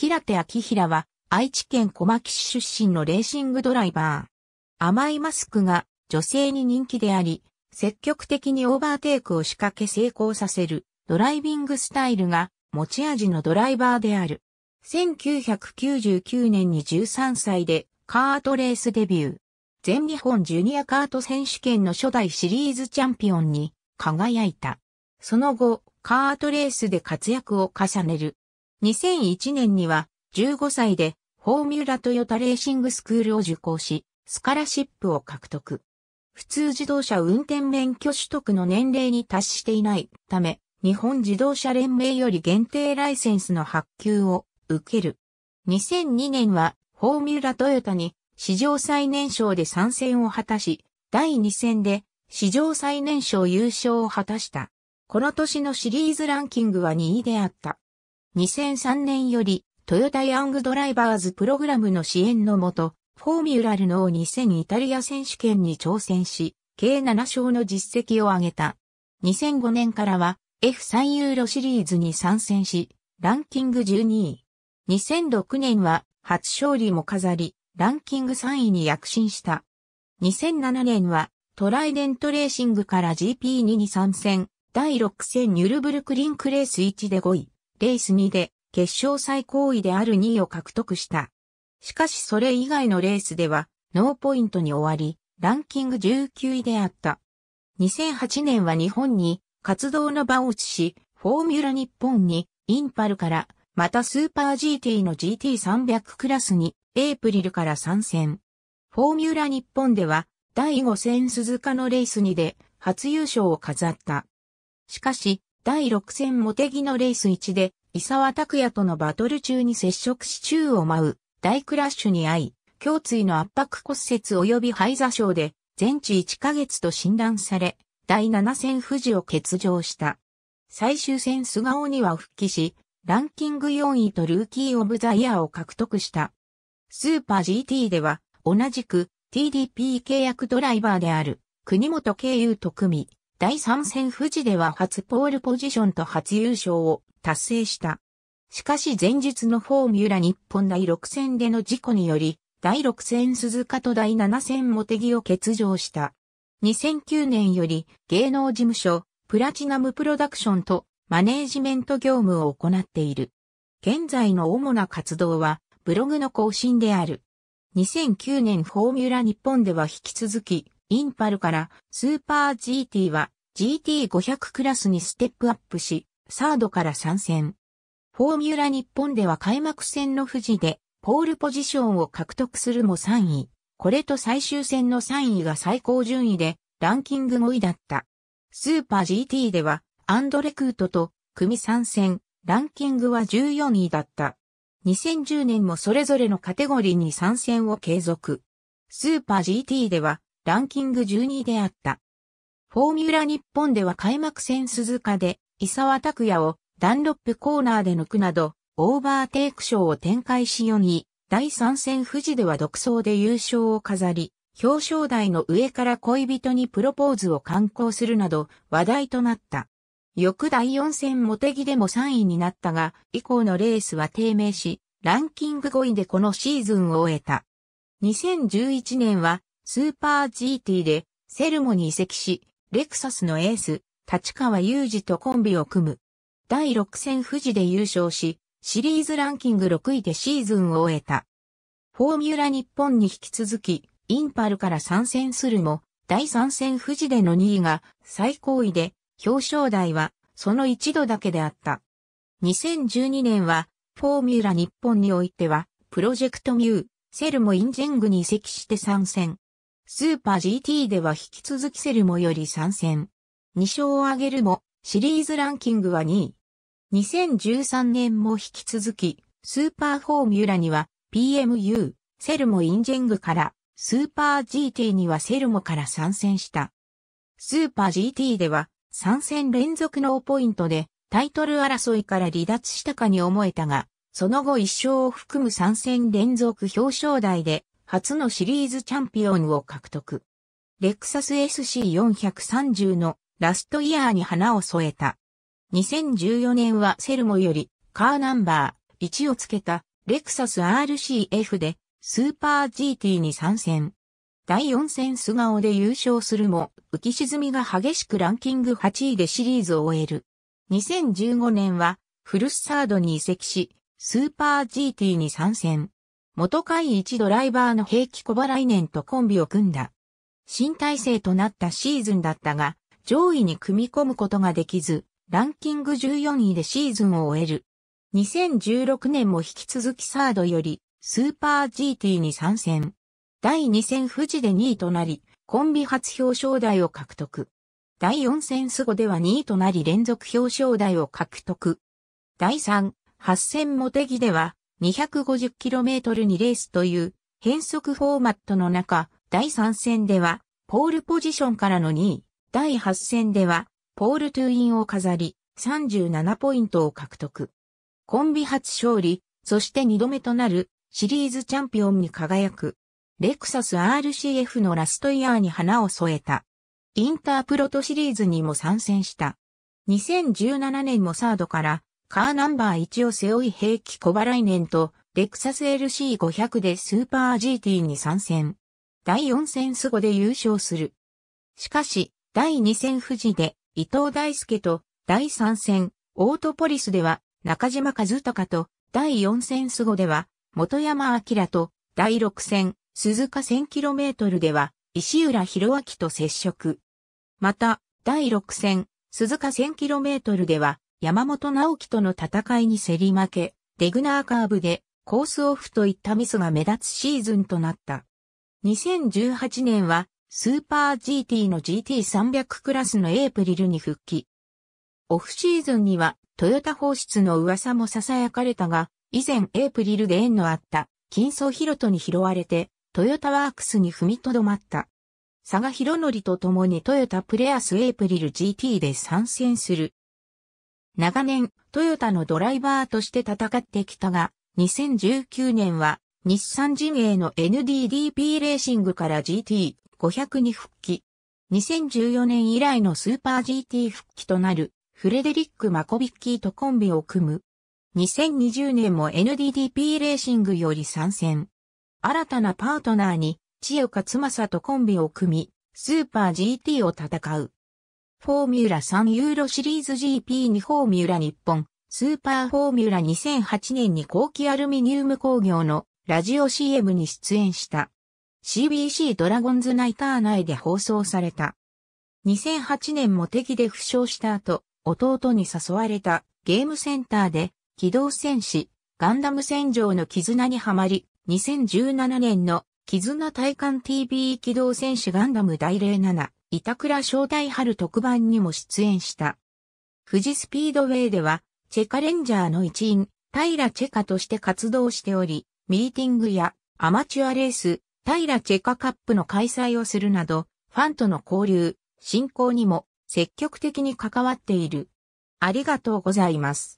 平手明平は愛知県小牧市出身のレーシングドライバー。甘いマスクが女性に人気であり、積極的にオーバーテイクを仕掛け成功させるドライビングスタイルが持ち味のドライバーである。1999年に13歳でカートレースデビュー。全日本ジュニアカート選手権の初代シリーズチャンピオンに輝いた。その後、カートレースで活躍を重ねる2001年には15歳でフォーミュラトヨタレーシングスクールを受講し、スカラシップを獲得。普通自動車運転免許取得の年齢に達していないため、日本自動車連盟より限定ライセンスの発給を受ける。2002年はフォーミュラトヨタに史上最年少で参戦を果たし、第2戦で史上最年少優勝を果たした。この年のシリーズランキングは2位であった。2003年より、トヨタヤングドライバーズプログラムの支援のもと、フォーミュラルの2000イタリア選手権に挑戦し、計7勝の実績を上げた。2005年からは F3 ユーロシリーズに参戦し、ランキング12位。2006年は初勝利も飾り、ランキング3位に躍進した。2007年はトライデントレーシングから GP2 に参戦、第6戦ニュルブルクリンクレース1で5位。レース2で決勝最高位である2位を獲得した。しかしそれ以外のレースではノーポイントに終わり、ランキング19位であった。2008年は日本に活動の場を移し、フォーミュラ日本にインパルからまたスーパー GT の GT300 クラスにエイプリルから参戦。フォーミュラ日本では第5戦鈴鹿のレースにで初優勝を飾った。しかし、第6戦モテギのレース1で、伊沢拓也とのバトル中に接触し宙を舞う、大クラッシュに遭い、胸椎の圧迫骨折及び肺座症で、全治1ヶ月と診断され、第7戦富士を欠場した。最終戦菅尾には復帰し、ランキング4位とルーキーオブザイヤーを獲得した。スーパー GT では、同じく TDP 契約ドライバーである、国本経由と組み、第3戦富士では初ポールポジションと初優勝を達成した。しかし前日のフォーミュラ日本第6戦での事故により、第6戦鈴鹿と第7戦茂木を欠場した。2009年より芸能事務所、プラチナムプロダクションとマネージメント業務を行っている。現在の主な活動はブログの更新である。2009年フォーミュラ日本では引き続きインパルからスーパー GT は GT500 クラスにステップアップし、サードから参戦。フォーミュラ日本では開幕戦の富士でポールポジションを獲得するも3位。これと最終戦の3位が最高順位でランキング5位だった。スーパー GT ではアンドレクートと組参戦、ランキングは14位だった。2010年もそれぞれのカテゴリーに参戦を継続。スーパー GT ではランキング12位であった。フォーミュラ日本では開幕戦鈴鹿で、伊沢拓也をダンロップコーナーで抜くなど、オーバーテイク賞を展開し4位、第3戦富士では独走で優勝を飾り、表彰台の上から恋人にプロポーズを刊行するなど話題となった。翌第4戦モテギでも3位になったが、以降のレースは低迷し、ランキング5位でこのシーズンを終えた。2011年はスーパー GT でセルモに移籍し、レクサスのエース、立川雄二とコンビを組む。第6戦富士で優勝し、シリーズランキング6位でシーズンを終えた。フォーミュラ日本に引き続き、インパルから参戦するも、第3戦富士での2位が最高位で、表彰台はその一度だけであった。2012年は、フォーミュラ日本においては、プロジェクトミュー、セルモインジェングに移籍して参戦。スーパー GT では引き続きセルモより参戦。2勝を挙げるも、シリーズランキングは2位。2013年も引き続き、スーパーフォーミュラには PMU、セルモインジェングから、スーパー GT にはセルモから参戦した。スーパー GT では3戦連続ノーポイントでタイトル争いから離脱したかに思えたが、その後一勝を含む3戦連続表彰台で初のシリーズチャンピオンを獲得。レクサス SC430 のラストイヤーに花を添えた。2014年はセルモよりカーナンバー1をつけたレクサス RCF でスーパー GT に参戦。第4戦素顔で優勝するも浮き沈みが激しくランキング8位でシリーズを終える。2015年はフルスサードに移籍しスーパー GT に参戦。元会一ドライバーの平気小払い年とコンビを組んだ。新体制となったシーズンだったが、上位に組み込むことができず、ランキング14位でシーズンを終える。2016年も引き続きサードより、スーパー GT に参戦。第2戦富士で2位となり、コンビ初表彰台を獲得。第4戦スゴでは2位となり連続表彰台を獲得。第3、8戦モテギでは、250km にレースという変則フォーマットの中、第3戦ではポールポジションからの2位、第8戦ではポールトゥーインを飾り37ポイントを獲得。コンビ初勝利、そして2度目となるシリーズチャンピオンに輝く。レクサス RCF のラストイヤーに花を添えた。インタープロトシリーズにも参戦した。2017年もサードからカーナンバー1を背負い平気小払い年と、レクサス LC500 でスーパー GT に参戦。第4戦スゴで優勝する。しかし、第2戦富士で伊藤大輔と、第3戦オートポリスでは中島和孝と、第4戦スゴでは元山明と、第6戦鈴鹿 1000km では石浦博明と接触。また、第6戦鈴鹿 1000km では山本直樹との戦いに競り負け、デグナーカーブでコースオフといったミスが目立つシーズンとなった。2018年はスーパー GT の GT300 クラスのエイプリルに復帰。オフシーズンにはトヨタ放出の噂も囁かれたが、以前エイプリルで縁のあった金層ヒロトに拾われて、トヨタワークスに踏みとどまった。佐賀博則と共にトヨタプレアスエイプリル GT で参戦する。長年、トヨタのドライバーとして戦ってきたが、2019年は日産陣営の NDDP レーシングから GT500 に復帰。2014年以来のスーパー GT 復帰となるフレデリック・マコビッキーとコンビを組む。2020年も NDDP レーシングより参戦。新たなパートナーに千代勝翼とコンビを組み、スーパー GT を戦う。フォーミュラ3ユーロシリーズ GP2 フォーミュラ日本、スーパーフォーミュラ2008年に後期アルミニウム工業のラジオ CM に出演した。CBC ドラゴンズナイター内で放送された。2008年も敵で負傷した後、弟に誘われたゲームセンターで機動戦士、ガンダム戦場の絆にはまり、2017年の絆体感 TV 機動戦士ガンダム大0 7板倉正太春特番にも出演した。富士スピードウェイでは、チェカレンジャーの一員、平チェカとして活動しており、ミーティングやアマチュアレース、平チェカカップの開催をするなど、ファンとの交流、進行にも積極的に関わっている。ありがとうございます。